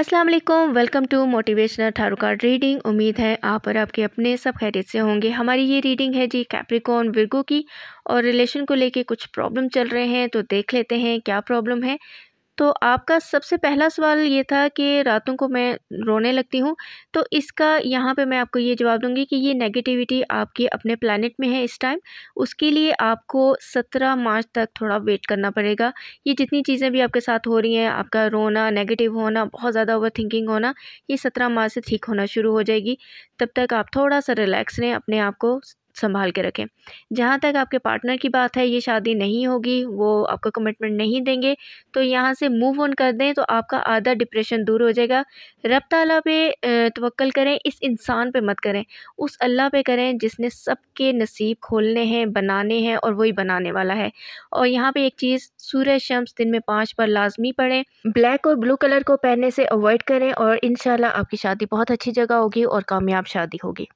अस्सलाम वालेकुम welcome to motivational tarot card reading उम्मीद है आप और आपके अपने सब खैरियत से होंगे हमारी ये रीडिंग है जी कैप्रिकॉन विर्गो की और रिलेशन को लेके कुछ प्रॉब्लम चल रहे हैं तो देख लेते हैं क्या प्रॉब्लम है तो आपका सबसे पहला सवाल ये था कि रातों को मैं रोने लगती हूँ तो इसका यहाँ पे मैं आपको ये जवाब दूँगी कि ये नेगेटिविटी आपकी अपने प्लानट में है इस टाइम उसके लिए आपको सत्रह मार्च तक थोड़ा वेट करना पड़ेगा ये जितनी चीज़ें भी आपके साथ हो रही हैं आपका रोना नेगेटिव होना बहुत ज़्यादा ओवर थिंकिंग होना ये सत्रह मार्च से ठीक होना शुरू हो जाएगी तब तक आप थोड़ा सा रिलैक्स रहें अपने आप को संभाल के रखें जहाँ तक आपके पार्टनर की बात है ये शादी नहीं होगी वो आपका कमिटमेंट नहीं देंगे तो यहाँ से मूव ऑन कर दें तो आपका आधा डिप्रेशन दूर हो जाएगा रब तला पे तवक्ल करें इस इंसान पे मत करें उस अल्लाह पे करें जिसने सबके नसीब खोलने हैं बनाने हैं और वही बनाने वाला है और यहाँ पर एक चीज़ सूर्य शम्स दिन में पाँच पर लाजमी पड़ें ब्लैक और ब्लू कलर को पहनने से अवॉइड करें और इन आपकी शादी बहुत अच्छी जगह होगी और कामयाब शादी होगी